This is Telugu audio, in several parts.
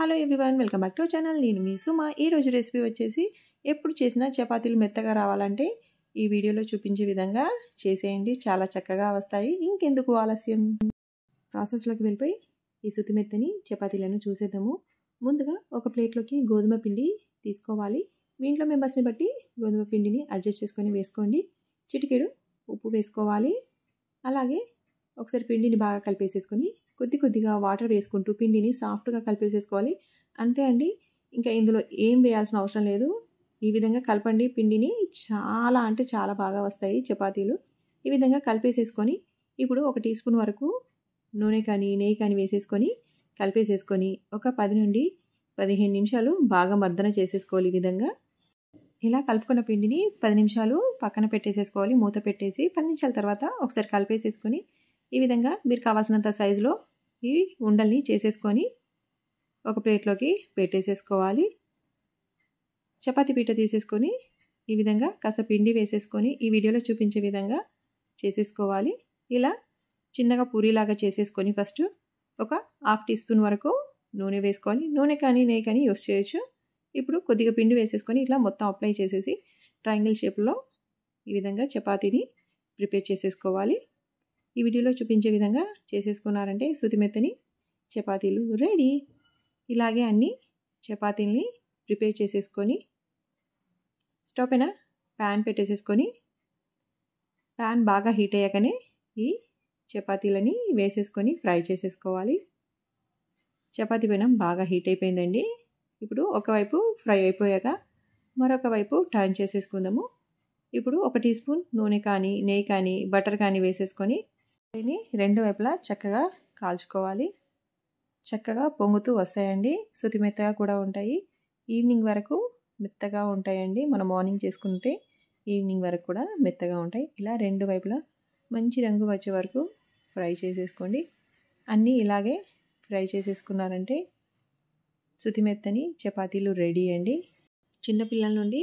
hello everyone welcome back to channel నేను మీ సుమ ఈరోజు రెసిపీ వచ్చేసి ఎప్పుడు చేసినా చపాతీలు మెత్తగా రావాలంటే ఈ వీడియోలో చూపించే విధంగా చేసేయండి చాలా చక్కగా వస్తాయి ఇంకెందుకు ఆలస్యం ప్రాసెస్లోకి వెళ్ళిపోయి ఈ సుతి మెత్తని చపాతీలను చూసేద్దాము ముందుగా ఒక ప్లేట్లోకి గోధుమ పిండి తీసుకోవాలి మీ ఇంట్లో మెంబర్స్ని బట్టి గోధుమ పిండిని అడ్జస్ట్ చేసుకొని వేసుకోండి చిటికెడు ఉప్పు వేసుకోవాలి అలాగే ఒకసారి పిండిని బాగా కలిపేసేసుకొని కొద్ది కొద్దిగా వాటర్ వేసుకుంటూ పిండిని సాఫ్ట్గా కలిపేసేసుకోవాలి అంతే అండి ఇంకా ఇందులో ఏం వేయాల్సిన అవసరం లేదు ఈ విధంగా కలపండి పిండిని చాలా అంటే చాలా బాగా వస్తాయి చపాతీలు ఈ విధంగా కలిపేసేసుకొని ఇప్పుడు ఒక టీ స్పూన్ వరకు నూనె కానీ నెయ్యి కానీ వేసేసుకొని కలిపేసేసుకొని ఒక పది నుండి పదిహేను నిమిషాలు బాగా మర్దన చేసేసుకోవాలి ఈ విధంగా ఇలా కలుపుకున్న పిండిని పది నిమిషాలు పక్కన పెట్టేసేసుకోవాలి మూత పెట్టేసి పది నిమిషాల తర్వాత ఒకసారి కలిపేసేసుకొని ఈ విధంగా మీరు కావాల్సినంత సైజులో ఈ ఉండల్ని చేసేసుకొని ఒక ప్లేట్లోకి పెట్టేసేసుకోవాలి చపాతి పీట తీసేసుకొని ఈ విధంగా కాస్త పిండి వేసేసుకొని ఈ వీడియోలో చూపించే విధంగా చేసేసుకోవాలి ఇలా చిన్నగా పూరిలాగా చేసేసుకొని ఫస్ట్ ఒక హాఫ్ టీ స్పూన్ వరకు నూనె వేసుకొని నూనె కానీ నెయ్యి కానీ యూస్ చేయొచ్చు ఇప్పుడు కొద్దిగా పిండి వేసేసుకొని ఇట్లా మొత్తం అప్లై చేసేసి ట్రయాంగిల్ షేప్లో ఈ విధంగా చపాతీని ప్రిపేర్ చేసేసుకోవాలి ఈ వీడియోలో చూపించే విధంగా చేసేసుకున్నారంటే శృతిమెత్తని చపాతీలు రెడీ ఇలాగే అన్ని చపాతీల్ని ప్రిపేర్ చేసేసుకొని స్టవ్ పైన ప్యాన్ పెట్టేసేసుకొని ప్యాన్ బాగా హీట్ అయ్యాకనే ఈ చపాతీలని వేసేసుకొని ఫ్రై చేసేసుకోవాలి చపాతీ పైన బాగా హీట్ అయిపోయిందండి ఇప్పుడు ఒకవైపు ఫ్రై అయిపోయాక మరొక వైపు టర్న్ చేసేసుకుందాము ఇప్పుడు ఒక టీ స్పూన్ నూనె కానీ నెయ్యి కానీ బటర్ కానీ వేసేసుకొని దీన్ని రెండు వైపులా చక్కగా కాల్చుకోవాలి చక్కగా పొంగుతూ వస్తాయండి సుతి మెత్తగా కూడా ఉంటాయి ఈవినింగ్ వరకు మెత్తగా ఉంటాయండి మనం మార్నింగ్ చేసుకుంటే ఈవినింగ్ వరకు కూడా మెత్తగా ఉంటాయి ఇలా రెండు వైపులా మంచి రంగు వచ్చే వరకు ఫ్రై చేసేసుకోండి అన్నీ ఇలాగే ఫ్రై చేసేసుకున్నారంటే సుతి మెత్తని చపాతీలు రెడీ అండి చిన్నపిల్లల నుండి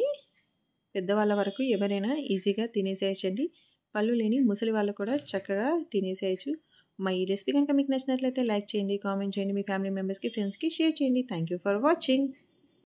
పెద్దవాళ్ళ వరకు ఎవరైనా ఈజీగా తినేసేయచ్చండి పళ్ళు లేని ముసలి వాళ్ళు కూడా చక్కగా తినేసేయచ్చు మా ఈ రెసిపీ కనుక మీకు నచ్చినట్లయితే లైక్ చేయండి కామెంట్ చేయండి మీ ఫ్యామిలీ మెంబర్స్కి ఫ్రెండ్స్కి షేర్ చేయండి థ్యాంక్ యూ ఫర్ వాచింగ్